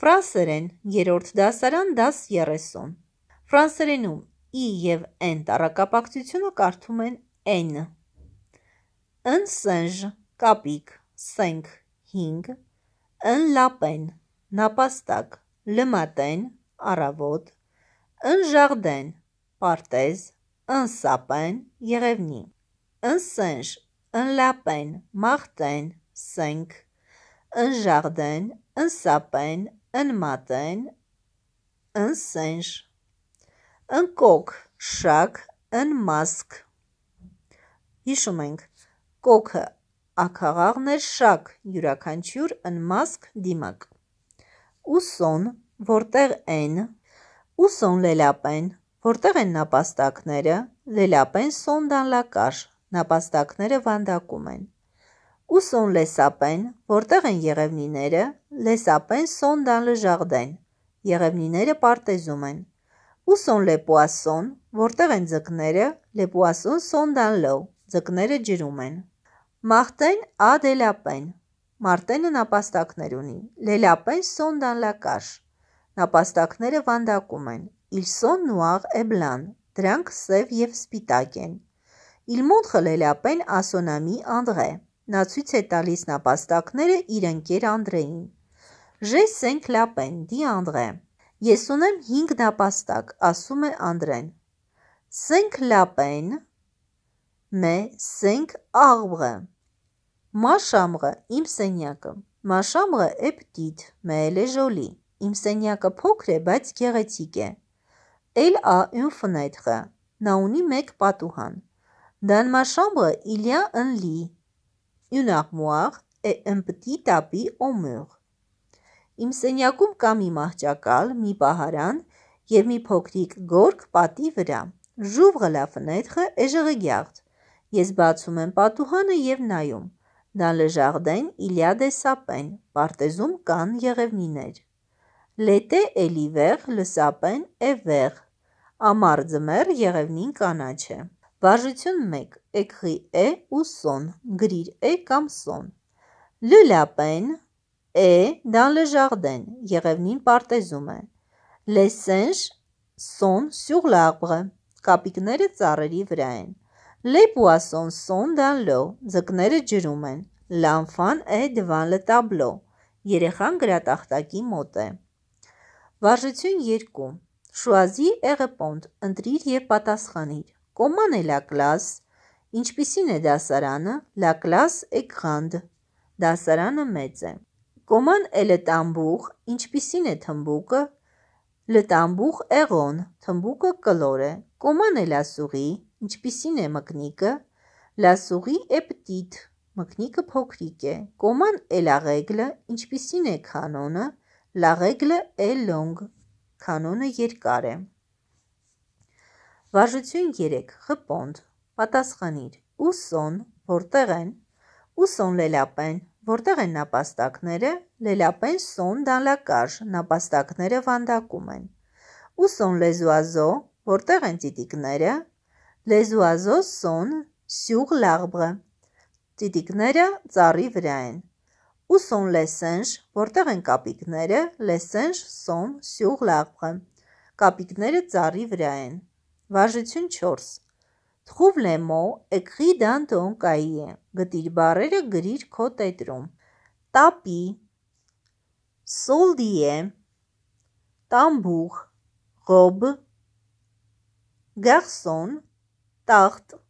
Ֆրանսերեն երրորդ դասարան դաս 30։ Ֆրանսերենում ի եւ n տարակապակցությունը կարդում են n։ Ընսենժ կապիկ սենք 5 ընլապեն նապաստակ լմատեն առավոտ ընժարդեն պարտեզ ընսապեն եղևնի ընսենժ ընլապեն մաղտեն սենք ընժարդեն ընսապեն Înmaten, însenj. Ընկոկ, շակ, ընմասկ։ Հիշում ենք, կոքը ակաղաղն էր շակ, յուրականչյուր ընմասկ դիմակ։ Ուսոն, որտեղ են, ուսոն լելապեն, որտեղ են նապաստակները, լելապեն սոն դանլակար, նապաստակները վանդակում են ու Սոն Լեսապեն, որտեղ են Եղևնիները, Լեսապեն Սոն դան լժաղդեն, Եղևնիները պարտեզում են, ու Սոն Լեպուասոն, որտեղ են ձկները, Լեպուասոն Սոն դան լով, ձկները ջրում են։ Մաղտեն ադելապեն, Մարտենը նապաստակներ ունի, Լելապեն Սոն դան լակաշ, նապաստակները վանդակում են, Իլսոն նուաղ էբլան, դրանք սև և սպիտակ են։ Իլմոտ խլելապեն ասոնամի անդղե։ Նա ցույց է տալիս նապաստակները իր ընկեր Անդրեին։ «Ժեսենք լապեն, դի Անդրե»։ Ես ունեմ 5 նապաստակ, ասում է Անդրեն։ «Սենք լապեն» մե սենք աղբը։ Մաշամը իմ սենյակը։ Մաշամը է պտիտ, մել է ժոլի։ Իմ սենյակը փոքր է, բայց գեղեցիկ է։ Էլ ա ուն ֆնետրը։ Նա ունի մեկ պատուհան։ Դան մաշամը իլյա ընլի une armoire et un petit tapis au mur. Իմ սենյակում կա մի մահճակալ, մի պահարան և մի փոքրիկ գորգ պատի վրա։ Ժուվղը լա ֆնետրը է ժղեգյաղթ։ Ես բացում եմ պատուհանը և նայում։ Դա լժաղդեն իլյադե սապեն, պարտեզում կան եղևնիներ։ Լետե էլիվեղ լսապեն է վեղ, ամար ձմեր եղևնին կանաչ է։ Վարժություն 1. Էքղի է ու սոն, գրիր է կամ սոն։ Լը լապեն, է դան լը ժաղդեն, եղևնին պարտեզում է։ Լեսենշ, սոն սյուղ լաղբղը, կապիկները ծառերի վրա են։ Լե պուասոն սոն դան լո, ձկները ջրում են։ Լանֆան է դվան լը տաբլո, երեխան գրատախտակի մոտ է։ Վարժություն 2. Շուազի էղը պոնտ, ընտրիր և պատասխանիր։ Կոման է լակլաս, ինչպիսին է դասարանը, լակլաս էկղանդ, դասարանը մեծ է։ Կոման է լտամբուղ, ինչպիսին է թմբուկը, լտամբուղ էղոն, թմբուկը կլոր է։ Կոման է լասուղի, ինչպիսին է մկնիկը, լասուղի է պտիտ, մկնիկը փոքրիկ է։ Կոման է լաղեգլը, ինչպիսին է կանոնը, լաղեգլը է լոնգ, կանոնը երկար է։ Վարժություն 3. Խպոնդ, պատասխանիր, ուսոն, որտեղ են, ուսոն լելապեն, որտեղ են նապաստակները, լելապեն սոն դանլակարժ, նապաստակները վանդակում են։ Ուսոն լեզուազո, որտեղ են ծիտիկները, լեզուազո սոն սյուղ լաղբղը, ծիտիկները ծարի վրա են։ Ուսոն լեսենշ, որտեղ են կապիկները, լեսենշ սոն սյուղ լաղբղը, կապիկները ծարի վրա են։ Վարժություն 4. Trouve-le-mot, écris dans ton cahier. Գտիր բառերը, գրիր քո տետրում։ Tapis, soldier, tambour, robe, garçon, tarte,